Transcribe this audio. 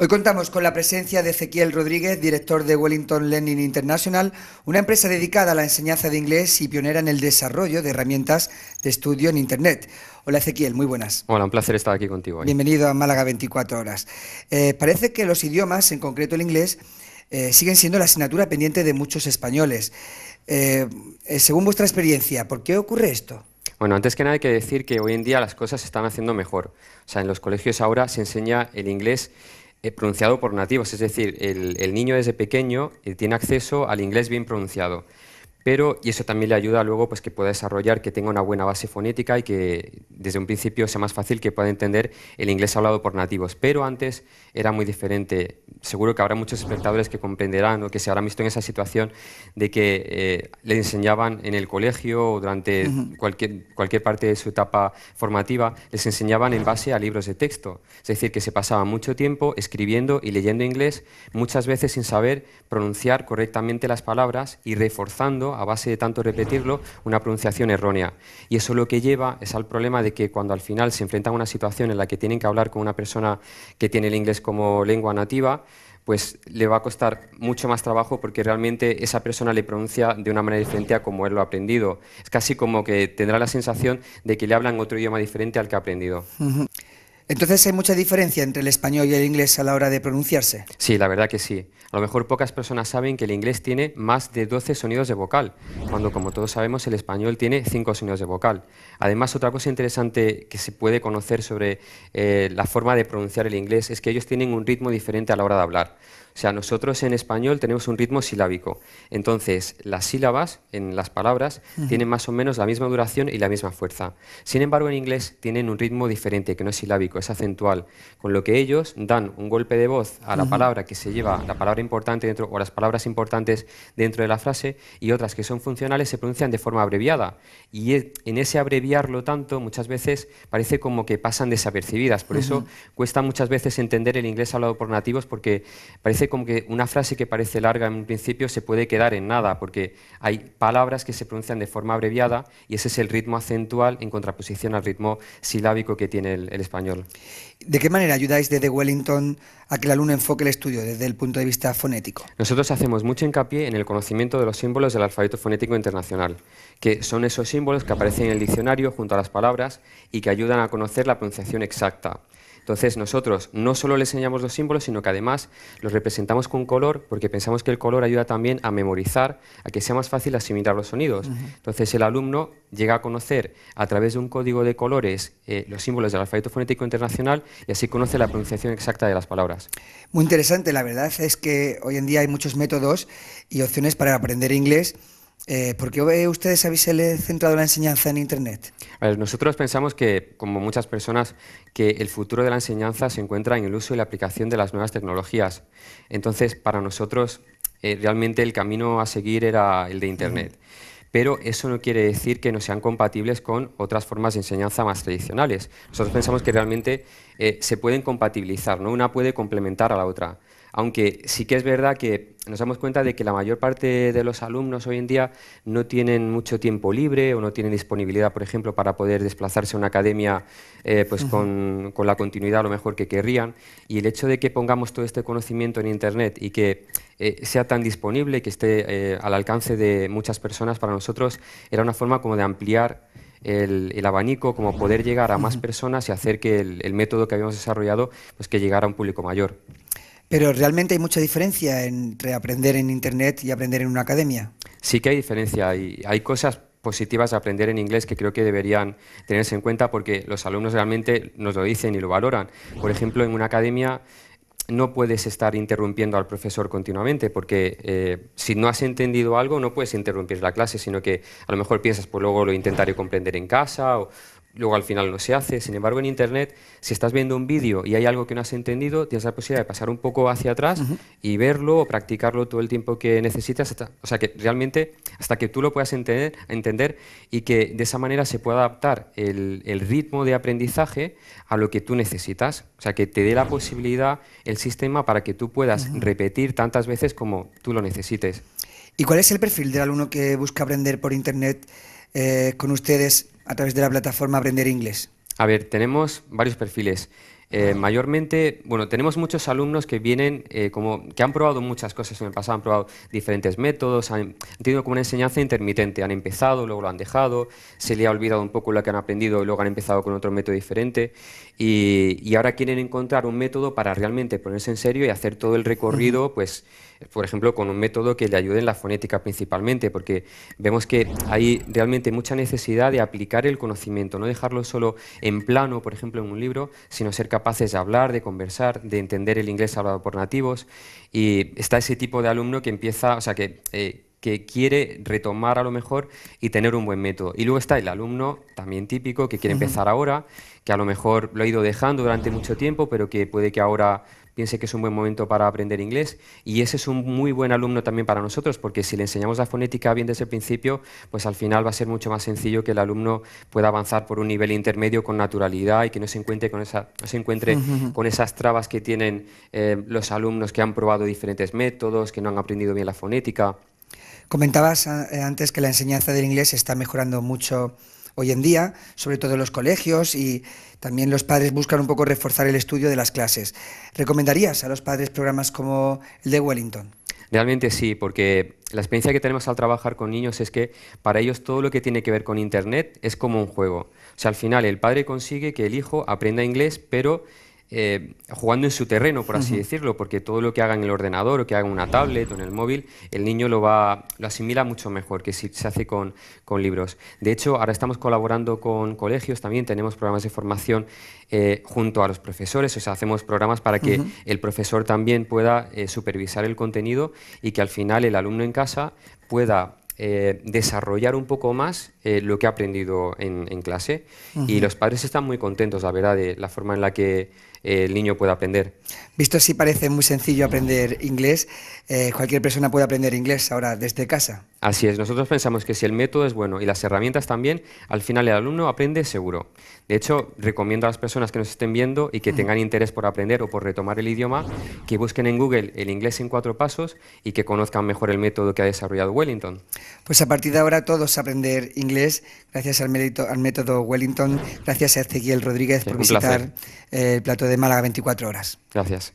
Hoy contamos con la presencia de Ezequiel Rodríguez, director de Wellington Learning International, una empresa dedicada a la enseñanza de inglés y pionera en el desarrollo de herramientas de estudio en Internet. Hola Ezequiel, muy buenas. Hola, un placer estar aquí contigo. Bienvenido a Málaga 24 Horas. Eh, parece que los idiomas, en concreto el inglés, eh, siguen siendo la asignatura pendiente de muchos españoles. Eh, según vuestra experiencia, ¿por qué ocurre esto? Bueno, antes que nada hay que decir que hoy en día las cosas se están haciendo mejor. O sea, en los colegios ahora se enseña el inglés eh, pronunciado por nativos, es decir, el, el niño desde pequeño eh, tiene acceso al inglés bien pronunciado pero y eso también le ayuda luego pues que pueda desarrollar, que tenga una buena base fonética y que desde un principio sea más fácil que pueda entender el inglés hablado por nativos. Pero antes era muy diferente. Seguro que habrá muchos espectadores que comprenderán o que se habrán visto en esa situación de que eh, le enseñaban en el colegio o durante cualquier, cualquier parte de su etapa formativa, les enseñaban en base a libros de texto. Es decir, que se pasaba mucho tiempo escribiendo y leyendo inglés, muchas veces sin saber pronunciar correctamente las palabras y reforzando a base de tanto repetirlo, una pronunciación errónea. Y eso lo que lleva es al problema de que cuando al final se enfrentan a una situación en la que tienen que hablar con una persona que tiene el inglés como lengua nativa, pues le va a costar mucho más trabajo porque realmente esa persona le pronuncia de una manera diferente a como él lo ha aprendido. Es casi como que tendrá la sensación de que le hablan otro idioma diferente al que ha aprendido. Entonces, ¿hay mucha diferencia entre el español y el inglés a la hora de pronunciarse? Sí, la verdad que sí. A lo mejor pocas personas saben que el inglés tiene más de 12 sonidos de vocal, cuando como todos sabemos el español tiene 5 sonidos de vocal. Además, otra cosa interesante que se puede conocer sobre eh, la forma de pronunciar el inglés es que ellos tienen un ritmo diferente a la hora de hablar. O sea, nosotros en español tenemos un ritmo silábico. Entonces, las sílabas en las palabras tienen más o menos la misma duración y la misma fuerza. Sin embargo, en inglés tienen un ritmo diferente, que no es silábico, es acentual. Con lo que ellos dan un golpe de voz a la palabra que se lleva, la palabra importante dentro, o las palabras importantes dentro de la frase, y otras que son funcionales se pronuncian de forma abreviada. Y e, en ese abreviarlo tanto, muchas veces parece como que pasan desapercibidas. Por eso cuesta muchas veces entender el inglés hablado por nativos, porque parece como que una frase que parece larga en un principio se puede quedar en nada, porque hay palabras que se pronuncian de forma abreviada y ese es el ritmo acentual en contraposición al ritmo silábico que tiene el, español. ¿De qué manera ayudáis desde Wellington a que la luna enfoque el estudio desde el punto de vista fonético? Nosotros hacemos mucho hincapié en el conocimiento de los símbolos del alfabeto fonético internacional, que son esos símbolos que aparecen en el diccionario junto a las palabras y que ayudan a conocer la pronunciación exacta. Entonces nosotros no solo le enseñamos los símbolos, sino que además los representamos con color porque pensamos que el color ayuda también a memorizar, a que sea más fácil asimilar los sonidos. Entonces el alumno llega a conocer a través de un código de colores eh, los símbolos del alfabeto fonético internacional y así conoce la pronunciación exacta de las palabras. Muy interesante, la verdad es que hoy en día hay muchos métodos y opciones para aprender inglés eh, ¿Por qué ustedes habéis eh, centrado la enseñanza en Internet? nosotros pensamos que, como muchas personas, que el futuro de la enseñanza se encuentra en el uso y la aplicación de las nuevas tecnologías. Entonces, para nosotros, eh, realmente el camino a seguir era el de Internet. pero eso no quiere decir que no sean compatibles con otras formas de enseñanza más tradicionales. Nosotros pensamos que realmente eh, se pueden compatibilizar, ¿no? una puede complementar a la otra aunque sí que es verdad que nos damos cuenta de que la mayor parte de los alumnos hoy en día no tienen mucho tiempo libre o no tienen disponibilidad, por ejemplo, para poder desplazarse a una academia eh, pues con, la continuidad a lo mejor que querrían. Y el hecho de que pongamos todo este conocimiento en Internet y que eh, sea tan disponible, que esté eh, al alcance de muchas personas, para nosotros era una forma como de ampliar el, abanico, como poder llegar a más personas y hacer que el, el método que habíamos desarrollado pues que llegara a un público mayor. Pero realmente hay mucha diferencia entre aprender en Internet y aprender en una academia. Sí que hay diferencia y hay cosas positivas de aprender en inglés que creo que deberían tenerse en cuenta porque los alumnos realmente nos lo dicen y lo valoran. Por ejemplo, en una academia no puedes estar interrumpiendo al profesor continuamente, porque eh, si no has entendido algo no puedes interrumpir la clase, sino que a lo mejor piensas, pues luego lo intentaré comprender en casa o luego al final no se hace. Sin embargo, en Internet, si estás viendo un vídeo y hay algo que no has entendido, tienes la posibilidad de pasar un poco hacia atrás y verlo o practicarlo todo el tiempo que necesitas, o sea, que realmente hasta que tú lo puedas entender, y que de esa manera se pueda adaptar el, ritmo de aprendizaje a lo que tú necesitas. O sea, que te dé la posibilidad el sistema para que tú puedas repetir tantas veces como tú lo necesites. ¿Y cuál es el perfil del alumno que busca aprender por Internet eh, con ustedes? a través de la plataforma Aprender Inglés? A ver, tenemos varios perfiles. Eh, mayormente, bueno, tenemos muchos alumnos que vienen, eh, como, que han probado muchas cosas en el pasado, han probado diferentes métodos, han, tenido como una enseñanza intermitente, han empezado, luego lo han dejado, se le ha olvidado un poco lo que han aprendido y luego han empezado con otro método diferente y, ahora quieren encontrar un método para realmente ponerse en serio y hacer todo el recorrido, pues, por ejemplo, con un método que le ayude en la fonética principalmente, porque vemos que hay realmente mucha necesidad de aplicar el conocimiento, no dejarlo solo en plano, por ejemplo, en un libro, sino ser capaces de hablar, de conversar, de entender el inglés hablado por nativos. Y está ese tipo de alumno que empieza, o sea, que, eh, que quiere retomar a lo mejor y tener un buen método. Y luego está el alumno también típico que quiere empezar ahora, que a lo mejor lo ha ido dejando durante mucho tiempo, pero que puede que ahora piense que es un buen momento para aprender inglés y ese es un muy buen alumno también para nosotros porque si le enseñamos la fonética bien desde el principio, pues al final va a ser mucho más sencillo que el alumno pueda avanzar por un nivel intermedio con naturalidad y que no se encuentre con, esas trabas que tienen eh, los alumnos que han probado diferentes métodos, que no han aprendido bien la fonética. Comentabas eh, antes que la enseñanza del inglés está mejorando mucho hoy en día, sobre todo en los colegios y también los padres buscan un poco reforzar el estudio de las clases. ¿Recomendarías a los padres programas como el de Wellington? Realmente sí, porque la experiencia que tenemos al trabajar con niños es que para ellos todo lo que tiene que ver con Internet es como un juego. O sea, al final el padre consigue que el hijo aprenda inglés, pero eh, jugando en su terreno, por así decirlo, porque todo lo que haga en el ordenador o que haga en una tablet o en el móvil, el niño lo, va, lo asimila mucho mejor que si se hace con, libros. De hecho, ahora estamos colaborando con colegios, también tenemos programas de formación eh, junto a los profesores, o sea, hacemos programas para que el profesor también pueda eh, supervisar el contenido y que al final el alumno en casa pueda desarrollar un poco más lo que ha aprendido en, clase. Y los padres están muy contentos, la verdad, de la forma en la que el niño pueda aprender. Visto si parece muy sencillo aprender inglés, eh, cualquier persona puede aprender inglés ahora desde casa. Así es, nosotros pensamos que si el método es bueno y las herramientas también, al final el alumno aprende seguro. De hecho, recomiendo a las personas que nos estén viendo y que tengan interés por aprender o por retomar el idioma, que busquen en Google el inglés en cuatro pasos y que conozcan mejor el método que ha desarrollado Wellington. Pues a partir de ahora todos aprender inglés gracias al, método Wellington, gracias a Ezequiel Rodríguez por visitar el plato de Málaga 24 Horas. Gracias.